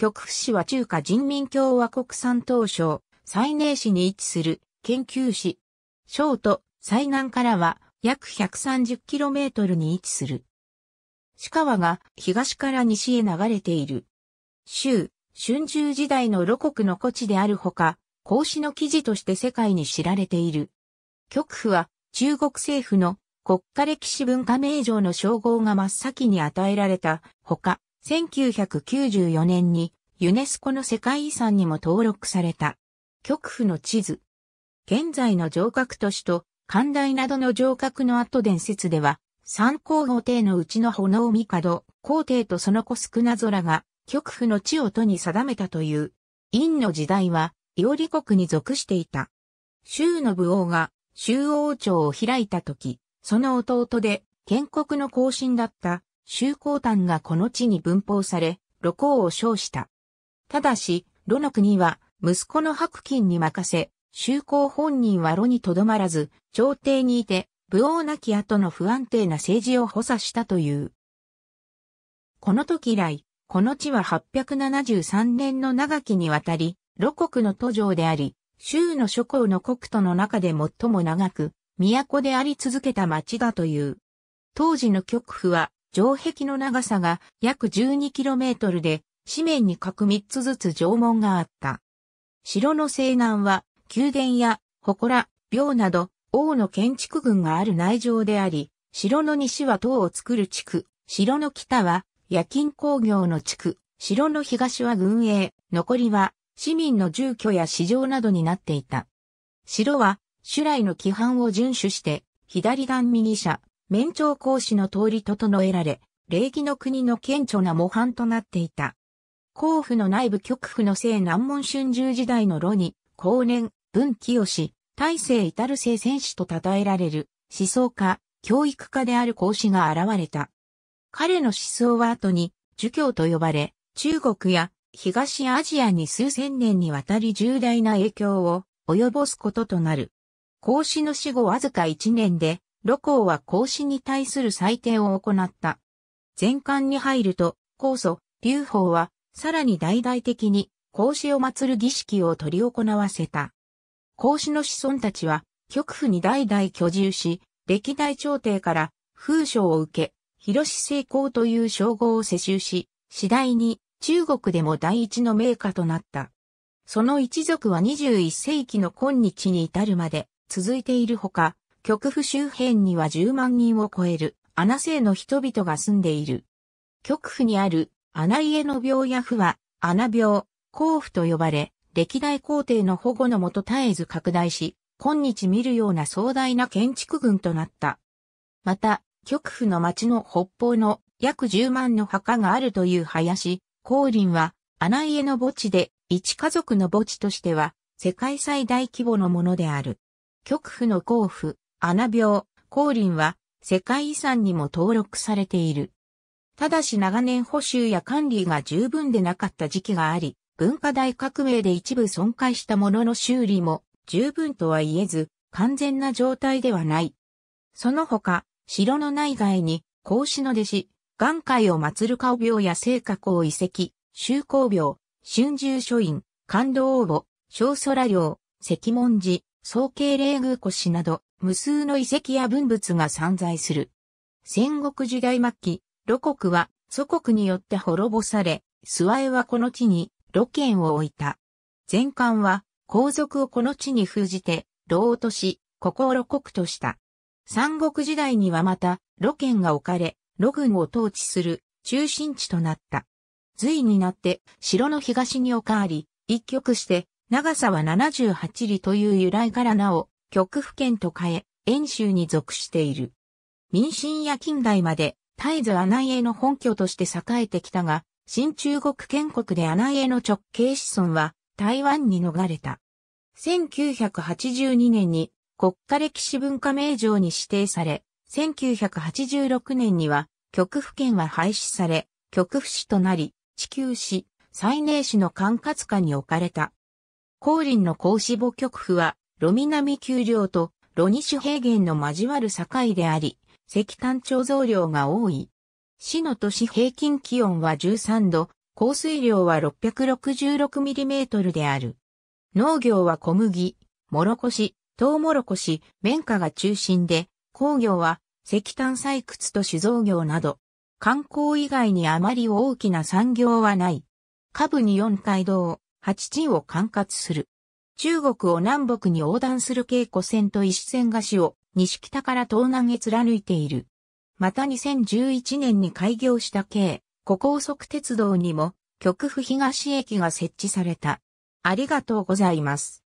極府市は中華人民共和国山東省、西寧市に位置する研究市。省都、西南からは約 130km に位置する。市川が東から西へ流れている。州、春秋時代の露国の古地であるほか、孔子の記事として世界に知られている。極府は中国政府の国家歴史文化名城の称号が真っ先に与えられたほか、1994年にユネスコの世界遺産にも登録された。極府の地図。現在の城郭都市と、寛大などの城郭の後伝説では、三皇后帝のうちの炎帝、皇帝とその子少な空が、極府の地を都に定めたという。陰の時代は、伊織国に属していた。州の武王が、州王朝を開いた時、その弟で、建国の後進だった、周公丹がこの地に分封され、露光を称した。ただし、露の国は、息子の白金に任せ、周公本人は露にとどまらず、朝廷にいて、武王なき後の不安定な政治を補佐したという。この時以来、この地は873年の長きにわたり、露国の都城であり、州の諸侯の国都の中で最も長く、都であり続けた町だという。当時の極府は、城壁の長さが約 12km で、四面に各3つずつ城門があった。城の西南は、宮殿や、祠、廟など、王の建築群がある内城であり、城の西は塔を作る地区、城の北は、夜勤工業の地区、城の東は軍営、残りは、市民の住居や市場などになっていた。城は、主来の規範を遵守して、左段右車、免長講師の通り整えられ、礼儀の国の顕著な模範となっていた。甲府の内部極府の聖南門春秋時代の炉に、後年、文清、大成至る聖戦士と称えられる、思想家、教育家である孔子が現れた。彼の思想は後に、儒教と呼ばれ、中国や東アジアに数千年にわたり重大な影響を及ぼすこととなる。孔子の死後わずか一年で、露光は孔子に対する裁定を行った。前巻に入ると、孔祖、劉邦は、さらに大々的に、孔子を祀る儀式を取り行わせた。孔子の子孫たちは、極府に代々居住し、歴代朝廷から封書を受け、広志成功という称号を世襲し、次第に中国でも第一の名家となった。その一族は21世紀の今日に至るまで続いているほか、極府周辺には10万人を超える穴生の人々が住んでいる。極府にある穴家の病や府は穴病、甲府と呼ばれ、歴代皇帝の保護のもと絶えず拡大し、今日見るような壮大な建築群となった。また、極府の町の北方の約10万の墓があるという林、光林は、穴家の墓地で、一家族の墓地としては、世界最大規模のものである。極府の甲府、穴病、光林は世界遺産にも登録されている。ただし長年補修や管理が十分でなかった時期があり、文化大革命で一部損壊したものの修理も十分とは言えず、完全な状態ではない。その他、城の内外に、孔子の弟子、眼界を祀る顔病や聖火を遺跡、修行病、春秋書院、感動応募、小空陵、石門寺、総慶霊宮古市など、無数の遺跡や文物が散在する。戦国時代末期、露国は祖国によって滅ぼされ、諏訪江はこの地に露剣を置いた。前漢は皇族をこの地に封じて、老落とし、ここを露国とした。三国時代にはまた、露剣が置かれ、露軍を統治する中心地となった。隋になって城の東に置かわり、一極して長さは78里という由来から名を極府県と変え、遠州に属している。民進や近代まで、絶えず穴江の本拠として栄えてきたが、新中国建国で穴家江の直系子孫は台湾に逃れた。1982年に国家歴史文化名城に指定され、1986年には極府県は廃止され、極府市となり、地球市、西寧市の管轄下に置かれた。高林の孔子母極府は炉南丘陵と炉西平原の交わる境であり、石炭貯蔵量が多い。市の都市平均気温は13度、降水量は6 6 6トルである。農業は小麦、もろこし、トウモロコシ、綿花が中心で、工業は石炭採掘と酒造業など、観光以外にあまり大きな産業はない。下部に四街道、八地を管轄する。中国を南北に横断する京古線と石線菓子を西北から東南へ貫いている。また2011年に開業した京、古高速鉄道にも、極府東駅が設置された。ありがとうございます。